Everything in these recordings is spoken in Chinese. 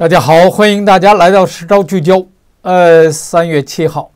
大家好，欢迎大家来到《十招聚焦》。呃，三月七号，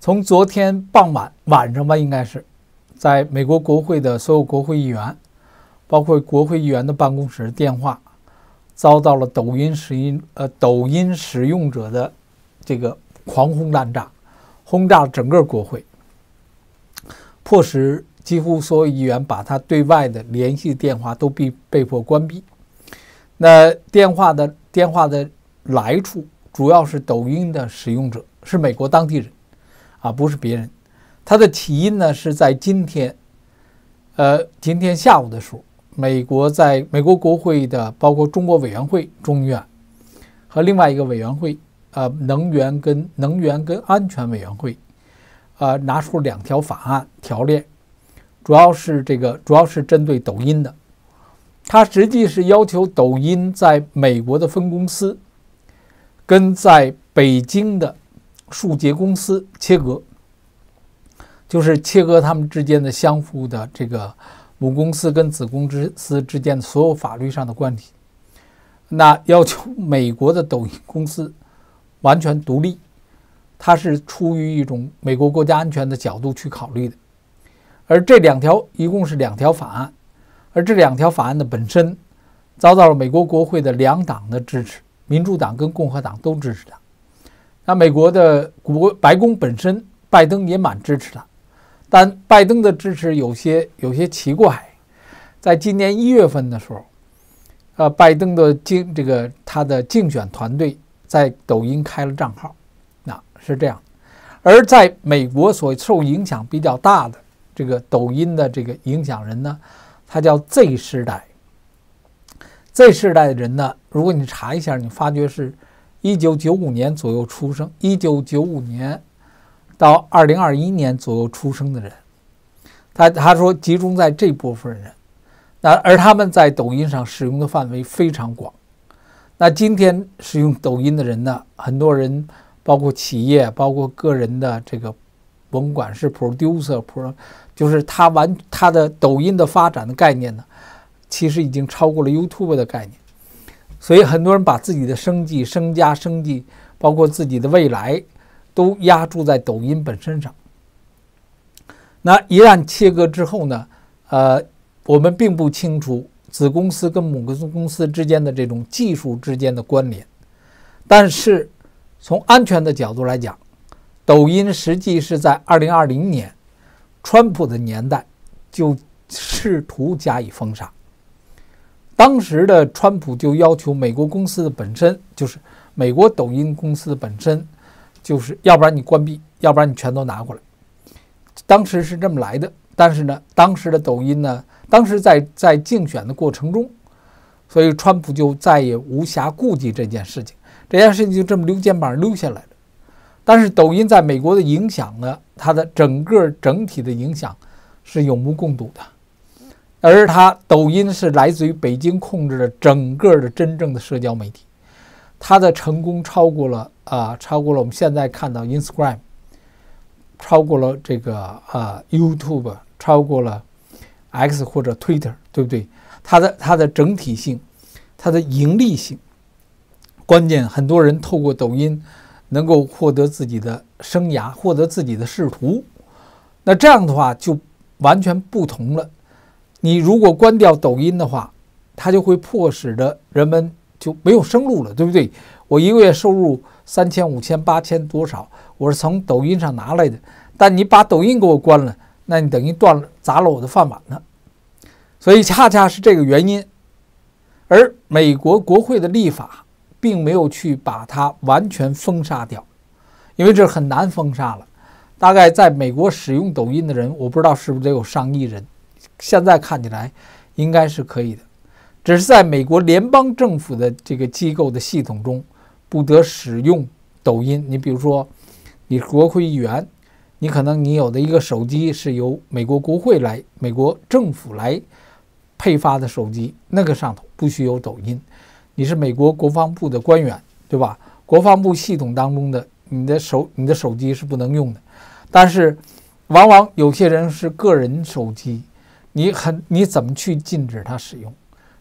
从昨天傍晚晚上吧，应该是在美国国会的所有国会议员，包括国会议员的办公室电话，遭到了抖音使音呃抖音使用者的这个狂轰滥炸，轰炸整个国会，迫使几乎所有议员把他对外的联系电话都被被迫关闭。那电话的。电话的来处主要是抖音的使用者，是美国当地人啊，不是别人。它的起因呢是在今天，呃，今天下午的时候，美国在美国国会的包括中国委员会、众议院和另外一个委员会，呃，能源跟能源跟安全委员会，呃，拿出两条法案条例，主要是这个，主要是针对抖音的。它实际是要求抖音在美国的分公司跟在北京的树杰公司切割，就是切割他们之间的相互的这个母公司跟子公司之间的所有法律上的关系。那要求美国的抖音公司完全独立，它是出于一种美国国家安全的角度去考虑的。而这两条一共是两条法案。而这两条法案的本身遭到了美国国会的两党的支持，民主党跟共和党都支持他。那美国的国白宫本身，拜登也蛮支持他，但拜登的支持有些有些奇怪。在今年一月份的时候，呃，拜登的竞这个他的竞选团队在抖音开了账号，那是这样。而在美国所受影响比较大的这个抖音的这个影响人呢？他叫 Z 世代。Z 世代的人呢，如果你查一下，你发觉是1995年左右出生，1995年到2021年左右出生的人。他他说集中在这部分人，那而他们在抖音上使用的范围非常广。那今天使用抖音的人呢，很多人包括企业、包括个人的这个。甭管是 producer，pro，就是它完它的抖音的发展的概念呢，其实已经超过了 YouTube 的概念，所以很多人把自己的生计、生家、生计，包括自己的未来，都压注在抖音本身上。那一旦切割之后呢，呃，我们并不清楚子公司跟母公司之间的这种技术之间的关联，但是从安全的角度来讲，抖音实际是在二零二零年，川普的年代就试图加以封杀。当时的川普就要求美国公司的本身，就是美国抖音公司的本身，就是要不然你关闭，要不然你全都拿过来。当时是这么来的。但是呢，当时的抖音呢，当时在在竞选的过程中，所以川普就再也无暇顾及这件事情，这件事情就这么溜肩膀溜下来了。但是抖音在美国的影响呢？它的整个整体的影响是有目共睹的，而它抖音是来自于北京控制的整个的真正的社交媒体，它的成功超过了啊，超过了我们现在看到 Instagram，超过了这个啊 YouTube，超过了 X 或者 Twitter，对不对？它的它的整体性，它的盈利性，关键很多人透过抖音。能够获得自己的生涯，获得自己的仕途，那这样的话就完全不同了。你如果关掉抖音的话，它就会迫使着人们就没有生路了，对不对？我一个月收入三千、五千、八千多少，我是从抖音上拿来的。但你把抖音给我关了，那你等于断了、砸了我的饭碗了。所以恰恰是这个原因，而美国国会的立法。并没有去把它完全封杀掉，因为这很难封杀了。大概在美国使用抖音的人，我不知道是不是得有上亿人。现在看起来应该是可以的，只是在美国联邦政府的这个机构的系统中不得使用抖音。你比如说，你国会议员，你可能你有的一个手机是由美国国会来、美国政府来配发的手机，那个上头不许有抖音。你是美国国防部的官员，对吧？国防部系统当中的你的手、你的手机是不能用的，但是往往有些人是个人手机，你很你怎么去禁止他使用？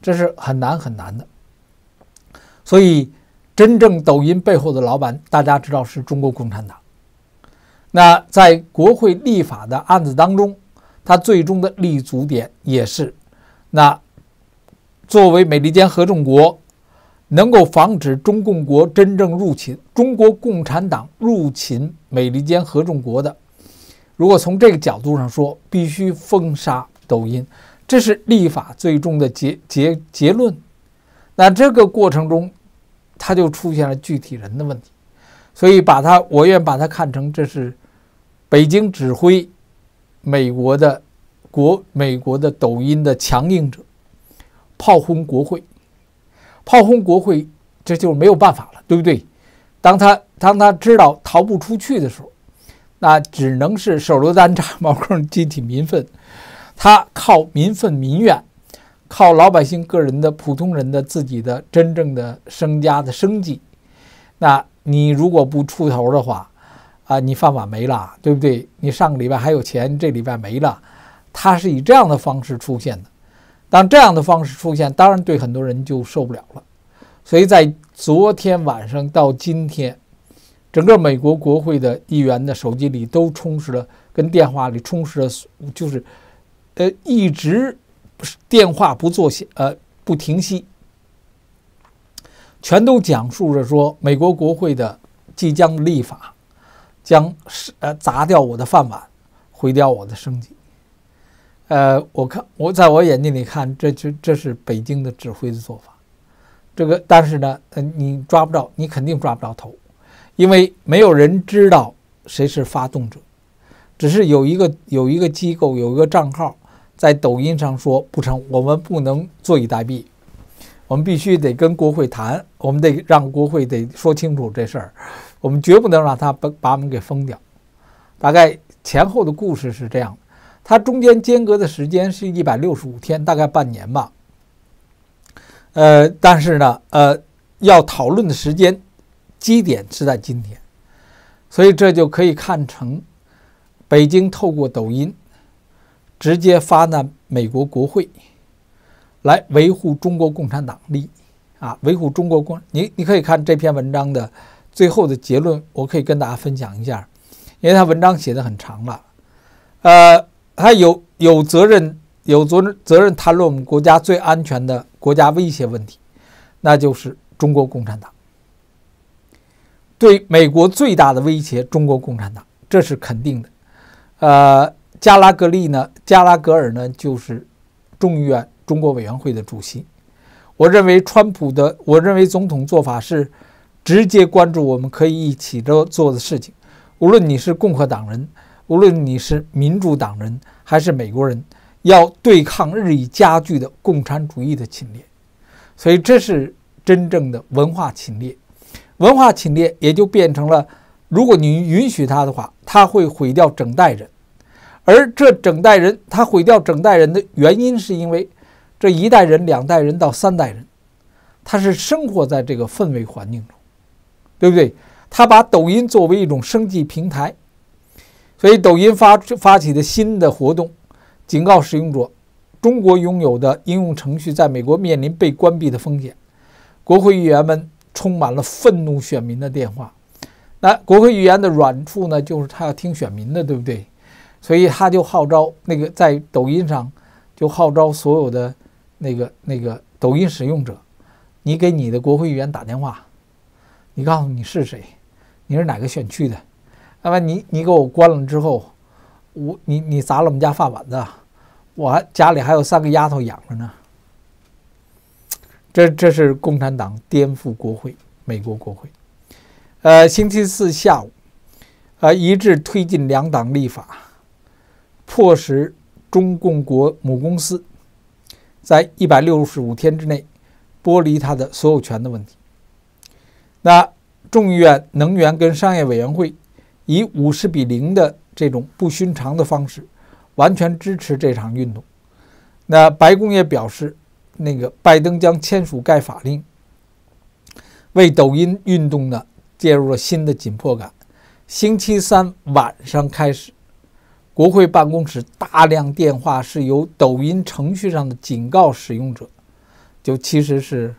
这是很难很难的。所以，真正抖音背后的老板，大家知道是中国共产党。那在国会立法的案子当中，他最终的立足点也是那作为美利坚合众国。能够防止中共国真正入侵中国共产党入侵美利坚合众国的，如果从这个角度上说，必须封杀抖音，这是立法最终的结结结论。那这个过程中，他就出现了具体人的问题，所以把他，我愿把它看成这是北京指挥美国的国美国的抖音的强硬者炮轰国会。炮轰国会，这就没有办法了，对不对？当他当他知道逃不出去的时候，那只能是手榴弹炸毛坑，激起民愤。他靠民愤、民怨，靠老百姓个人的、普通人的自己的真正的生家的生计。那你如果不出头的话，啊，你饭碗没了，对不对？你上个礼拜还有钱，这礼拜没了。他是以这样的方式出现的。当这样的方式出现，当然对很多人就受不了了。所以在昨天晚上到今天，整个美国国会的议员的手机里都充斥了，跟电话里充斥着，就是，呃，一直电话不做息，呃，不停息，全都讲述着说，美国国会的即将立法将是呃砸掉我的饭碗，毁掉我的生计。呃，我看我在我眼睛里看，这就这是北京的指挥的做法。这个，但是呢，你抓不着，你肯定抓不着头，因为没有人知道谁是发动者。只是有一个有一个机构有一个账号在抖音上说不成，我们不能坐以待毙，我们必须得跟国会谈，我们得让国会得说清楚这事儿，我们绝不能让他把把我们给封掉。大概前后的故事是这样。它中间间隔的时间是一百六十五天，大概半年吧。呃，但是呢，呃，要讨论的时间基点是在今天，所以这就可以看成北京透过抖音直接发难美国国会，来维护中国共产党利益啊，维护中国共。你你可以看这篇文章的最后的结论，我可以跟大家分享一下，因为它文章写的很长了，呃。他有有责任有责任责任谈论我们国家最安全的国家威胁问题，那就是中国共产党对美国最大的威胁。中国共产党这是肯定的。呃，加拉格利呢，加拉格尔呢，就是众议院中国委员会的主席。我认为川普的，我认为总统做法是直接关注我们可以一起着做的事情，无论你是共和党人。无论你是民主党人还是美国人，要对抗日益加剧的共产主义的侵略，所以这是真正的文化侵略。文化侵略也就变成了，如果你允许他的话，他会毁掉整代人。而这整代人，他毁掉整代人的原因，是因为这一代人、两代人到三代人，他是生活在这个氛围环境中，对不对？他把抖音作为一种生计平台。所以，抖音发发起的新的活动，警告使用者：中国拥有的应用程序在美国面临被关闭的风险。国会议员们充满了愤怒，选民的电话。那国会议员的软处呢，就是他要听选民的，对不对？所以，他就号召那个在抖音上，就号召所有的那个那个抖音使用者，你给你的国会议员打电话，你告诉你是谁，你是哪个选区的。那么你你给我关了之后，我你你砸了我们家饭碗子，我家里还有三个丫头养着呢。这这是共产党颠覆国会，美国国会。呃，星期四下午，呃，一致推进两党立法，迫使中共国母公司，在一百六十五天之内剥离它的所有权的问题。那众议院能源跟商业委员会。以五十比零的这种不寻常的方式，完全支持这场运动。那白宫也表示，那个拜登将签署该法令，为抖音运动呢，介入了新的紧迫感。星期三晚上开始，国会办公室大量电话是由抖音程序上的警告使用者，就其实是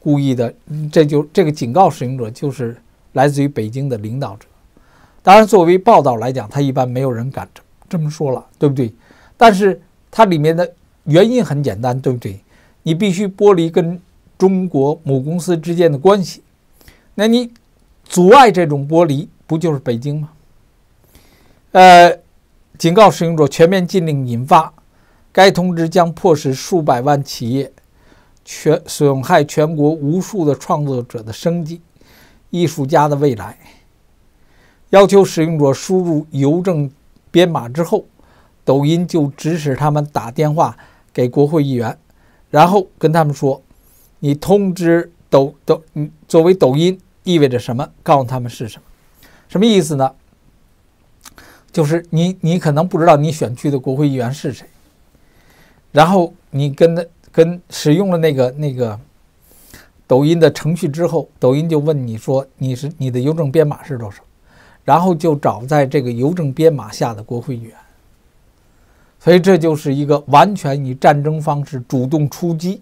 故意的。这就这个警告使用者就是来自于北京的领导者。当然，作为报道来讲，它一般没有人敢这么说了，对不对？但是它里面的原因很简单，对不对？你必须剥离跟中国母公司之间的关系，那你阻碍这种剥离，不就是北京吗？呃，警告使用者全面禁令引发，该通知将迫使数百万企业全损害全国无数的创作者的生计，艺术家的未来。要求使用者输入邮政编码之后，抖音就指使他们打电话给国会议员，然后跟他们说：“你通知抖抖，作为抖音意味着什么？”告诉他们是什么，什么意思呢？就是你你可能不知道你选区的国会议员是谁，然后你跟他跟使用了那个那个抖音的程序之后，抖音就问你说：“你是你的邮政编码是多少？”然后就找在这个邮政编码下的国会议员，所以这就是一个完全以战争方式主动出击。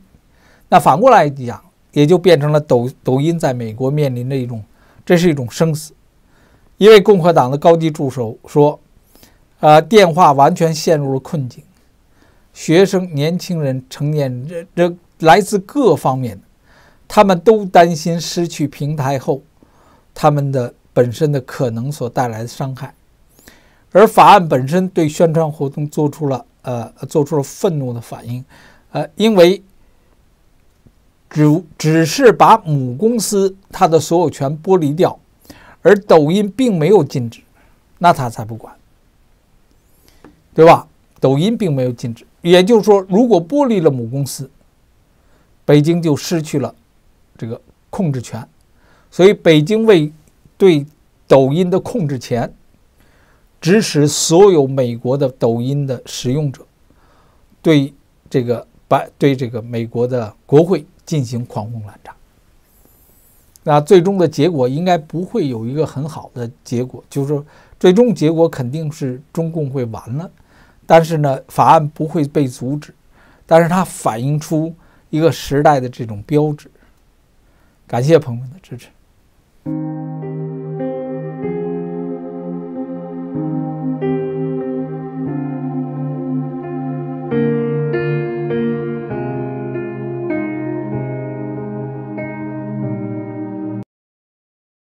那反过来讲，也就变成了抖抖音在美国面临着一种，这是一种生死。一位共和党的高级助手说：“呃，电话完全陷入了困境。学生、年轻人、成年人，这来自各方面的，他们都担心失去平台后，他们的。”本身的可能所带来的伤害，而法案本身对宣传活动做出了呃做出了愤怒的反应，呃，因为只只是把母公司它的所有权剥离掉，而抖音并没有禁止，那他才不管，对吧？抖音并没有禁止，也就是说，如果剥离了母公司，北京就失去了这个控制权，所以北京为。对抖音的控制权，指使所有美国的抖音的使用者，对这个白对这个美国的国会进行狂轰滥炸。那最终的结果应该不会有一个很好的结果，就是最终结果肯定是中共会完了。但是呢，法案不会被阻止，但是它反映出一个时代的这种标志。感谢朋友们的支持。